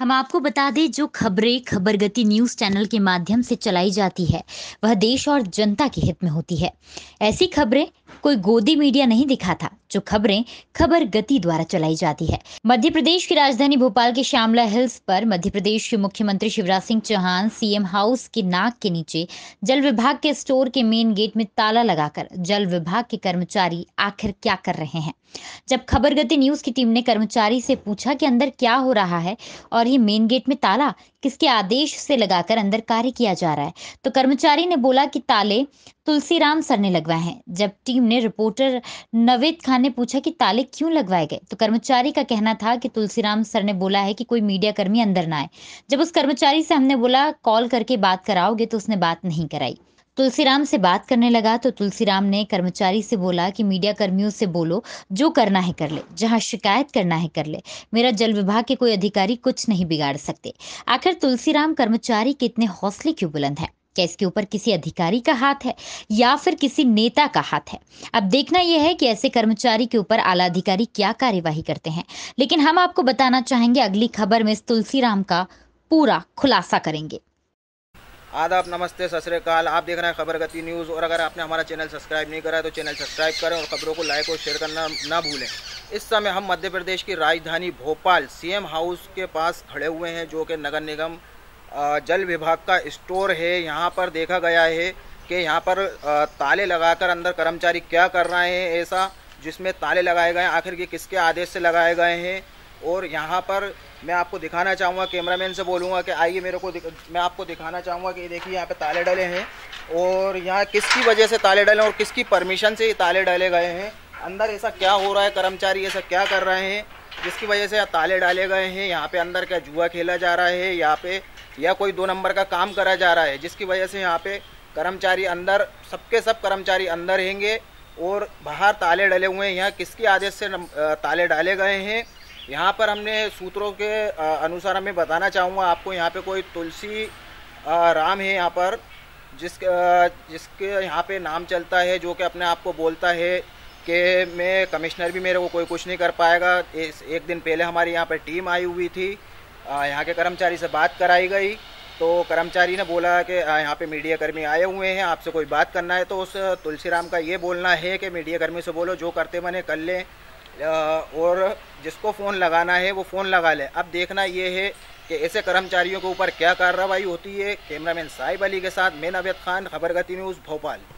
हम आपको बता दें जो खबरें खबर गति न्यूज चैनल के माध्यम से चलाई जाती है वह देश और जनता के हित में होती है ऐसी खबरें कोई गोदी मीडिया नहीं दिखाता जो खबरें खबर गति द्वारा चलाई जाती है मध्य प्रदेश की राजधानी भोपाल के श्यामला हिल्स पर मध्य प्रदेश के मुख्यमंत्री शिवराज सिंह चौहान सीएम हाउस के नाक के नीचे जल विभाग के स्टोर के मेन गेट में ताला लगाकर जल विभाग के कर्मचारी आखिर क्या कर रहे हैं जब खबर गति न्यूज की टीम ने कर्मचारी से पूछा कि अंदर क्या हो रहा है और ये मेन गेट में ताला किसके आदेश से लगाकर अंदर कार्य किया जा रहा है तो कर्मचारी ने बोला कि ताले तुलसीराम सर ने लगवाए हैं जब टीम ने रिपोर्टर नवेद खान ने पूछा कि ताले क्यों लगवाए गए तो कर्मचारी का कहना था कि तुलसीराम सर ने बोला है कि कोई मीडिया कर्मी अंदर ना आए जब उस कर्मचारी से हमने बोला कॉल करके बात कराओगे तो उसने बात नहीं कराई तुलसीराम से बात करने लगा तो तुलसीराम ने कर्मचारी से बोला कि मीडिया कर्मियों से बोलो जो करना है कर ले जहां शिकायत करना है कर ले मेरा जल विभाग के कोई अधिकारी कुछ नहीं बिगाड़ सकते आखिर तुलसीराम कर्मचारी के इतने हौसले क्यों बुलंद है क्या इसके ऊपर किसी अधिकारी का हाथ है या फिर किसी नेता का हाथ है अब देखना यह है कि ऐसे कर्मचारी के ऊपर आला अधिकारी क्या कार्यवाही करते हैं लेकिन हम आपको बताना चाहेंगे अगली खबर में तुलसीराम का पूरा खुलासा करेंगे आदाब नमस्ते सतरकाल आप देख रहे हैं खबर गति न्यूज़ और अगर आपने हमारा चैनल सब्सक्राइब नहीं करा है तो चैनल सब्सक्राइब करें और खबरों को लाइक और शेयर करना ना भूलें इस समय हम मध्य प्रदेश की राजधानी भोपाल सीएम हाउस के पास खड़े हुए हैं जो कि नगर निगम जल विभाग का स्टोर है यहाँ पर देखा गया है कि यहाँ पर ताले लगाकर अंदर कर्मचारी क्या कर रहे हैं ऐसा जिसमें ताले लगाए गए आखिर ये किसके आदेश से लगाए गए हैं और यहाँ पर मैं आपको दिखाना चाहूँगा कैमरामैन से बोलूँगा कि आइए मेरे को मैं आपको दिखाना चाहूँगा कि देखिए यहाँ पे ताले डले हैं और यहाँ किसकी वजह से ताले डले और किसकी परमिशन से ये ताले डाले गए हैं अंदर ऐसा क्या हो रहा है कर्मचारी ऐसा क्या कर रहे हैं जिसकी वजह से ताले डाले गए हैं यहाँ पे अंदर क्या जुआ खेला जा रहा है यहाँ पे या कोई दो नंबर का काम करा जा रहा है जिसकी वजह से यहाँ पे कर्मचारी अंदर सबके सब कर्मचारी अंदर रहेंगे और बाहर ताले डले हुए हैं यहाँ किसके आदेश से ताले डाले गए हैं यहाँ पर हमने सूत्रों के अनुसार हमें बताना चाहूँगा आपको यहाँ पे कोई तुलसी राम है यहाँ पर जिस जिसके यहाँ पे नाम चलता है जो कि अपने आप को बोलता है कि मैं कमिश्नर भी मेरे को कोई कुछ नहीं कर पाएगा इस एक दिन पहले हमारी यहाँ पर टीम आई हुई थी यहाँ के कर्मचारी से बात कराई गई तो कर्मचारी ने बोला कि यहाँ पे मीडिया कर्मी आए हुए हैं आपसे कोई बात करना है तो उस तुलसीराम का ये बोलना है कि मीडिया कर्मी से बोलो जो करते बने कर लें और जिसको फ़ोन लगाना है वो फ़ोन लगा ले अब देखना ये है कि ऐसे कर्मचारियों के ऊपर क्या कार्रवाई होती है कैमरामैन साहिब अली के साथ मैं नवेद खान खबरगति न्यूज़ भोपाल